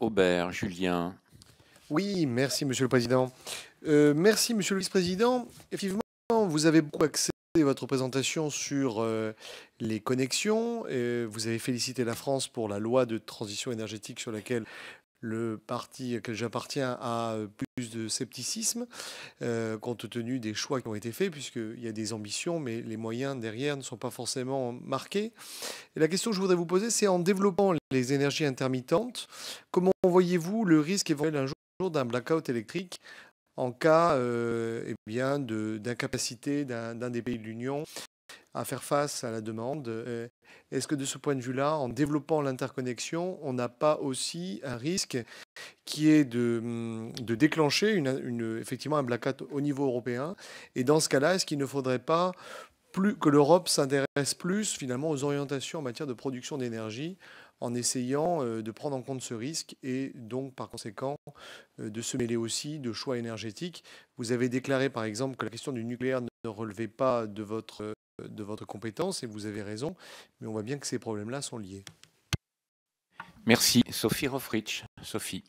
Aubert, Julien. Oui, merci Monsieur le Président. Euh, merci Monsieur le Vice-président. Effectivement, vous avez beaucoup à votre présentation sur euh, les connexions. vous avez félicité la France pour la loi de transition énergétique sur laquelle le parti que j'appartiens a euh, plus de scepticisme, euh, compte tenu des choix qui ont été faits, puisqu'il y a des ambitions, mais les moyens derrière ne sont pas forcément marqués. Et la question que je voudrais vous poser, c'est en développant les énergies intermittentes, comment voyez-vous le risque éventuel un jour d'un blackout électrique en cas euh, eh bien d'incapacité d'un des pays de l'Union à faire face à la demande. Est-ce que de ce point de vue-là, en développant l'interconnexion, on n'a pas aussi un risque qui est de, hum, déclencher effectivement un blackout au niveau européen Et dans ce cas-là, est-ce qu'il ne faudrait pas plus, que l'Europe s'intéresse plus finalement aux orientations en matière de production d'énergie en essayant euh, de prendre en compte ce risque et donc par conséquent euh, de se mêler aussi de choix énergétiques. Vous avez déclaré par exemple que la question du nucléaire ne relevait pas de votre de votre compétence, et vous avez raison, mais on voit bien que ces problèmes-là sont liés. Merci. Sophie Roffrich. Sophie.